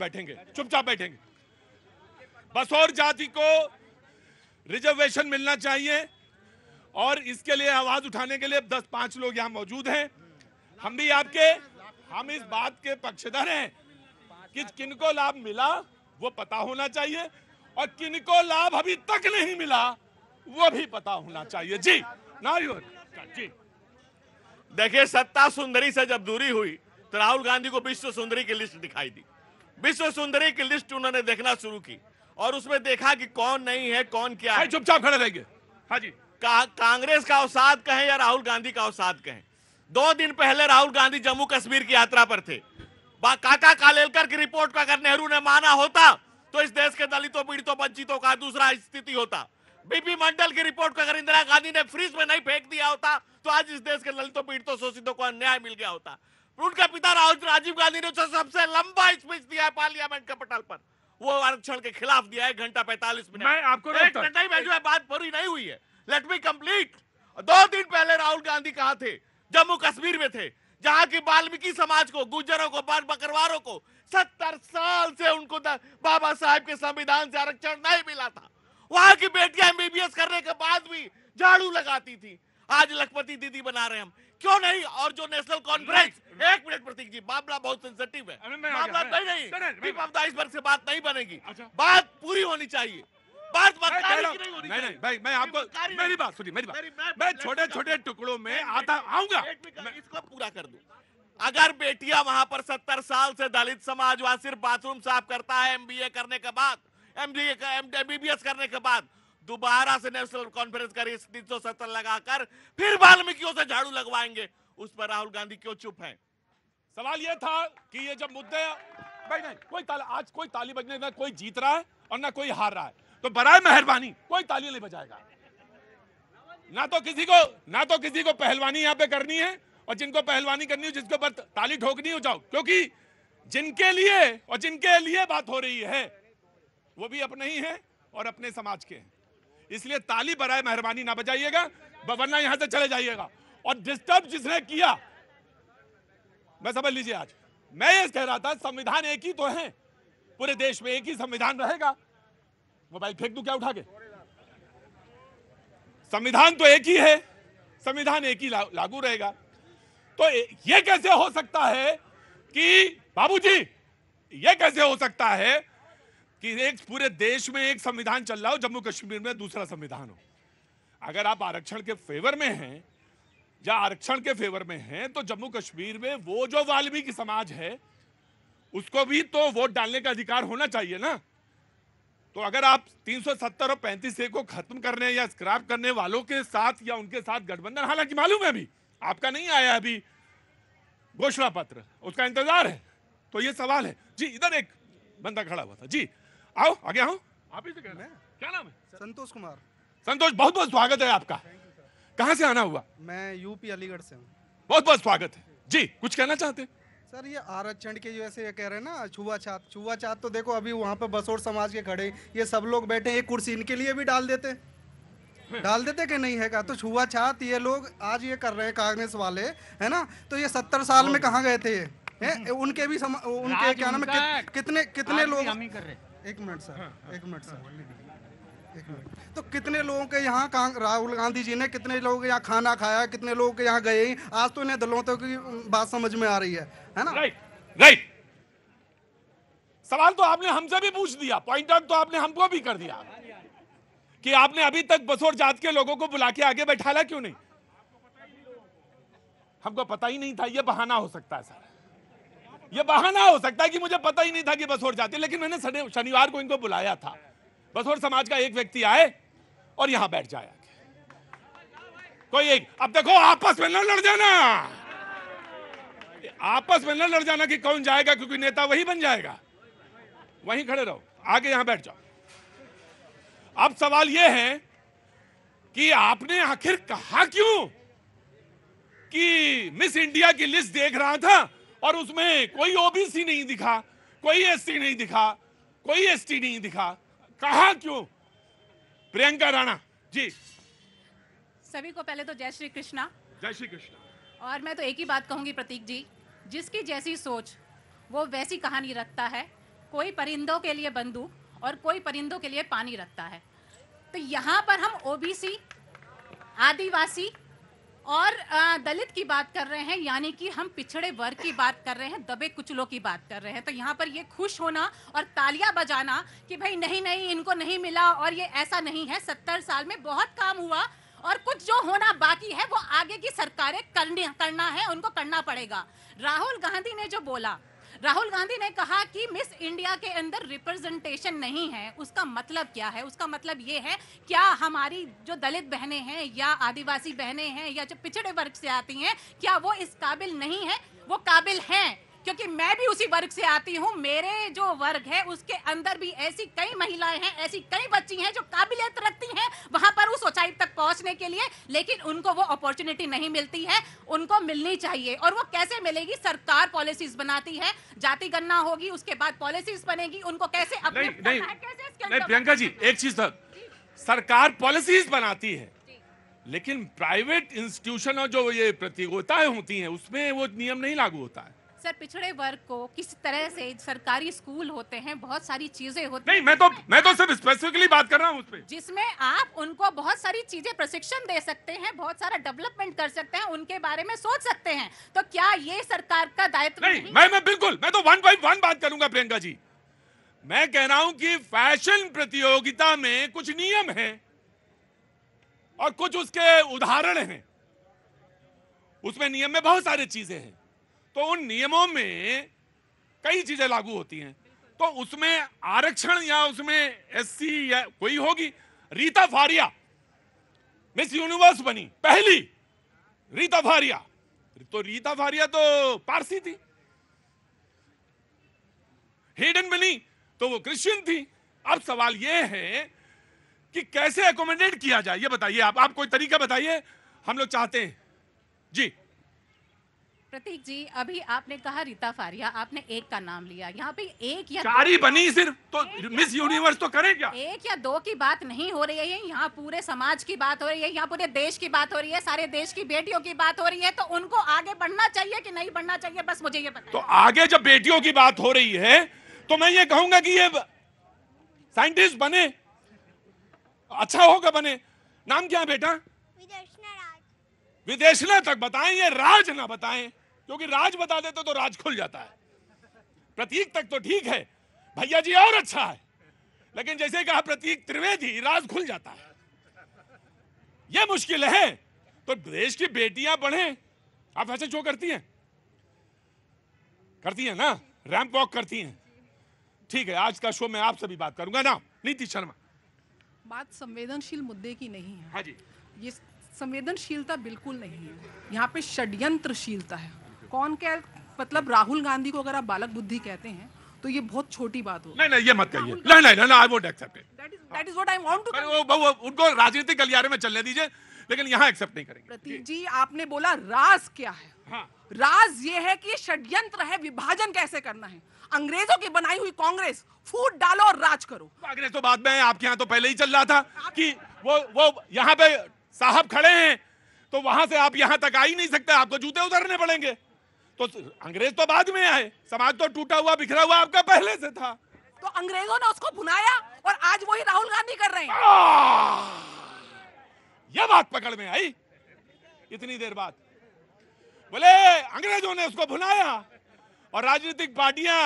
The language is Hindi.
बैठेंगे चुपचाप बैठेंगे बस और जाति को रिजर्वेशन मिलना चाहिए और इसके लिए आवाज उठाने के लिए दस पांच लोग यहां मौजूद हैं हम भी आपके हम इस बात के पक्षधर हैं कि किनको लाभ मिला वो पता होना चाहिए और किनको लाभ अभी तक नहीं मिला वो भी पता होना चाहिए जी नारियोर जी देखिए सत्ता सुंदरी से जब दूरी हुई तो राहुल गांधी को विश्व सुंदरी की लिस्ट दिखाई दी विश्व सुंदरी की लिस्ट उन्होंने देखना शुरू की और उसमें देखा कि कौन नहीं है कौन क्या है चुपचाप खड़े रहेंगे हाँ जी का, कांग्रेस का अवसाद कहें या राहुल गांधी का अवसाद कहें दो दिन पहले राहुल गांधी जम्मू कश्मीर की यात्रा पर थे काका कालेलकर की रिपोर्ट का अगर नेहरू ने माना होता तो इस देश के दलितों पीड़ितों वंचितों का दूसरा स्थिति होता बीपी मंडल की रिपोर्ट को अगर इंदिरा गांधी ने फ्रीज में नहीं फेंक दिया होता तो आज इस देश के दलितों पीड़ितों शोषितों को अन्याय मिल गया होता उनका पिता राजीव गांधी ने सबसे लंबा स्पीच दिया है पार्लियामेंट के पटल पर वो आरक्षण के खिलाफ दिया है घंटा पैंतालीस मिनट मैं आपको एक घंटा ही बैठू है बात पूरी नहीं हुई है लेट मी कंप्लीट दो दिन पहले राहुल गांधी कहा थे जम्मू कश्मीर में थे जहां की वाल्मीकि समाज को गुजरों को बाल बकरवारों को सत्तर साल से उनको बाबा साहेब के संविधान से आरक्षण नहीं मिला था वहां की बेटियां एमबीबीएस करने के बाद भी झाड़ू लगाती थी आज लखपति दीदी बना रहे हम क्यों नहीं और जो नेशनल कॉन्फ्रेंस एक मिनट प्रतीक जी मामला बहुत सेंसिटिव है मामला नहीं नहीं से बात नहीं बनेगी अच्छा। बात पूरी होनी चाहिए बात बात नहीं होनी नहीं नहीं भाई मैं आपको मेरी बात सुनिए मेरी बात मैं छोटे छोटे टुकड़ों में आता आऊंगा इसको पूरा कर दूं अगर बेटिया वहां पर सत्तर साल से दलित समाज वहां सिर्फ बाथरूम साफ करता है एमबीए करने के बाद एमबीए एमबीबीएस करने के बाद दोबारा से नेशनल कॉन्फ्रेंस का रेस तीन सौ सत्तर लगाकर फिर वाल्मीकियों से झाड़ू लगवाएंगे उस पर राहुल गांधी क्यों चुप हैं सवाल यह था कि ये जब मुद्दे भाई नहीं कोई ताल, आज कोई ताली बजने ना कोई जीत रहा है और ना कोई हार रहा है तो बरए मेहरबानी कोई ताली नहीं बजाएगा ना तो किसी को ना तो किसी को पहलवानी यहाँ पे करनी है और जिनको पहलवानी करनी हो जिसके ऊपर ताली ठोकनी हो जाओ क्योंकि जिनके लिए और जिनके लिए बात हो रही है वो भी अपने ही है और अपने समाज के हैं इसलिए ताली बराए मेहरबानी ना बजाइएगा वरना यहां से चले जाइएगा और डिस्टर्ब जिसने किया मैं समझ लीजिए आज मैं ये कह रहा था संविधान एक ही तो है पूरे देश में एक ही संविधान रहेगा मोबाइल फेंक दू क्या उठा के संविधान तो एक ही है संविधान एक ही लागू रहेगा तो ये कैसे हो सकता है कि बाबूजी ये कैसे हो सकता है कि एक पूरे देश में एक संविधान चल रहा हो जम्मू कश्मीर में दूसरा संविधान हो अगर आप आरक्षण के फेवर में हैं या आरक्षण के फेवर में हैं तो जम्मू कश्मीर में वो जो वाल्मीकि समाज है उसको भी तो वोट डालने का अधिकार होना चाहिए ना तो अगर आप 370 और पैंतीस ए को खत्म करने या स्क्रैप करने वालों के साथ या उनके साथ गठबंधन हालांकि मालूम है अभी आपका नहीं आया अभी घोषणा पत्र उसका इंतजार है तो ये सवाल है जी इधर एक बंदा खड़ा हुआ था जी आओ आ गया हूँ आप ही से कह रहे हैं क्या नाम है संतोष कुमार संतोष बहुत बहुत स्वागत है आपका कहाँ से आना हुआ मैं यूपी अलीगढ़ से हूँ बहुत बहुत स्वागत है जी कुछ कहना चाहते हैं सर ये आरक्षण के जो ऐसे ये कह रहे हैं ना छुआछात छुआछात तो देखो अभी वहाँ पे बसोर समाज के खड़े ये सब लोग बैठे एक कुर्सी इनके लिए भी डाल देते हाँ। डाल देते कि नहीं है का तो छुआछात ये लोग आज ये कर रहे हैं कांग्रेस वाले है ना तो ये सत्तर साल में कहाँ गए थे ये उनके भी समा, उनके क्या नाम कि, कितने कितने लोग एक मिनट सर हाँ, हाँ। एक मिनट सर एक मिनट तो कितने लोगों के यहाँ राहुल गांधी जी ने कितने लोगों के यहाँ खाना खाया कितने लोगों के यहाँ गए आज तो इन्हें दलों दलोतों की बात समझ में आ रही है है ना राइट राइट सवाल तो आपने हमसे भी पूछ दिया पॉइंट आउट तो आपने हमको भी कर दिया कि आपने अभी तक बसोर जात के लोगों को बुला के आगे बैठाला क्यों नहीं हमको पता ही नहीं था यह बहाना हो सकता है सर ये बहाना हो सकता है कि मुझे पता ही नहीं था कि बसोर जाती लेकिन मैंने शनिवार को इनको बुलाया था बसोर समाज का एक व्यक्ति आए और यहां बैठ जाया कोई एक अब देखो आपस में न लड़ जाना आपस में ना लड़ जाना कि कौन जाएगा क्योंकि नेता वही बन जाएगा वहीं खड़े रहो आगे यहां बैठ जाओ अब सवाल यह है कि आपने आखिर कहा क्यों कि मिस इंडिया की लिस्ट देख रहा था और उसमें कोई ओबीसी नहीं दिखा कोई एससी नहीं दिखा कोई एसटी नहीं दिखा कहा क्यों प्रियंका राणा जी सभी को पहले तो जय श्री कृष्णा जय श्री कृष्णा और मैं तो एक ही बात कहूंगी प्रतीक जी जिसकी जैसी सोच वो वैसी कहानी रखता है कोई परिंदों के लिए बंदूक और कोई परिंदों के लिए पानी रखता है तो यहाँ पर हम ओबीसी आदिवासी और दलित की बात कर रहे हैं यानी कि हम पिछड़े वर्ग की बात कर रहे हैं दबे कुचलों की बात कर रहे हैं तो यहाँ पर ये खुश होना और तालियां बजाना कि भाई नहीं नहीं इनको नहीं मिला और ये ऐसा नहीं है सत्तर साल में बहुत काम हुआ और कुछ जो होना बाकी है वो आगे की सरकारें करनी करना है उनको करना पड़ेगा राहुल गांधी ने जो बोला राहुल गांधी ने कहा कि मिस इंडिया के अंदर रिप्रेजेंटेशन नहीं है उसका मतलब क्या है उसका मतलब ये है क्या हमारी जो दलित बहनें हैं या आदिवासी बहनें हैं या जो पिछड़े वर्ग से आती हैं क्या वो इस काबिल नहीं है वो काबिल हैं क्योंकि मैं भी उसी वर्ग से आती हूँ मेरे जो वर्ग है उसके अंदर भी ऐसी कई महिलाएं हैं ऐसी कई बच्ची हैं जो काबिलियत रखती हैं वहां पर उस ऊंचाई तक पहुंचने के लिए लेकिन उनको वो अपॉर्चुनिटी नहीं मिलती है उनको मिलनी चाहिए और वो कैसे मिलेगी सरकार पॉलिसीज बनाती है जाति गणना होगी उसके बाद पॉलिसीज बनेगी उनको कैसे अपने प्रियंका जी एक चीज था सरकार पॉलिसीज बनाती है लेकिन प्राइवेट इंस्टीट्यूशन और जो ये प्रतियोगिताएं होती हैं उसमें वो नियम नहीं लागू होता है सर पिछड़े वर्ग को किस तरह से सरकारी स्कूल होते हैं बहुत सारी चीजें होती नहीं मैं तो मैं तो सिर्फ स्पेसिफिकली बात कर रहा हूँ उसपे जिसमें आप उनको बहुत सारी चीजें प्रशिक्षण दे सकते हैं बहुत सारा डेवलपमेंट कर सकते हैं उनके बारे में सोच सकते हैं तो क्या ये सरकार का दायित्व नहीं, नहीं? मैं मैं बिल्कुल मैं तो वन बाई वन बात करूंगा प्रियंका जी मैं कह रहा हूं कि फैशन प्रतियोगिता में कुछ नियम है और कुछ उसके उदाहरण हैं उसमें नियम में बहुत सारी चीजें हैं तो उन नियमों में कई चीजें लागू होती हैं तो उसमें आरक्षण या उसमें एससी या कोई होगी रीता फारिया मिस यूनिवर्स बनी पहली रीता फारिया तो रीता फारिया तो पारसी थी हेडन बनी तो वो क्रिश्चियन थी अब सवाल यह है कि कैसे अकोमोडेट किया जाए ये बताइए आप आप कोई तरीका बताइए हम लोग चाहते हैं जी प्रतीक जी अभी आपने कहा रीता फारिया आपने एक का नाम लिया यहाँ पे एक या चार बनी सिर्फ तो मिस यूनिवर्स तो करें क्या एक या दो की बात नहीं हो रही है यहाँ पूरे समाज की बात हो रही है यहाँ पूरे देश की बात हो रही है सारे देश की बेटियों की बात हो रही है तो उनको आगे बढ़ना चाहिए कि नहीं बढ़ना चाहिए बस मुझे ये तो आगे जब बेटियों की बात हो रही है तो मैं ये कहूंगा कि ये साइंटिस्ट बने अच्छा होगा बने नाम क्या है बेटा विदेशना तक बताएं ये राज ना बताएं क्योंकि राज बता देते तो राज खुल जाता है प्रतीक तक तो ठीक है भैया जी और अच्छा है लेकिन जैसे कहा प्रतीक त्रिवेदी राज खुल जाता है यह मुश्किल है तो देश की बेटियां बढ़े आप ऐसे जो करती हैं करती हैं ना रैंप वॉक करती हैं ठीक है आज का शो में आप सभी बात करूंगा ना नीति शर्मा बात संवेदनशील मुद्दे की नहीं है हाँ जी ये संवेदनशीलता बिल्कुल नहीं है यहाँ पे षड्यंत्रशीलता है कौन कह मतलब राहुल गांधी को अगर आप बालक बुद्धि कहते हैं तो ये बहुत छोटी बात हो नहीं नहीं ये मत कहिए नहीं नहीं नहीं I won't accept it that is what I want to वो वो उनको राजनीतिक गलियारे में चलने दीजिए लेकिन यहाँ एक्सेप्ट नहीं करेंगे प्रतीक जी आपने बोला राज क्या है हाँ। राज ये है कि षड्यंत्र है विभाजन कैसे करना है अंग्रेजों की बनाई हुई कांग्रेस फूट डालो और राज करो अंग्रेज तो बाद में आपके यहाँ तो पहले ही चल रहा था कि वो वो यहाँ पे साहब खड़े हैं तो वहां से आप यहां तक आ ही नहीं सकते आपको जूते उतरने पड़ेंगे तो अंग्रेज तो बाद में आए समाज तो टूटा हुआ बिखरा हुआ आपका पहले से था तो अंग्रेजों ने उसको भुनाया और आज वही राहुल गांधी कर रहे हैं यह बात पकड़ में आई इतनी देर बाद बोले अंग्रेजों ने उसको भुनाया और राजनीतिक पार्टियां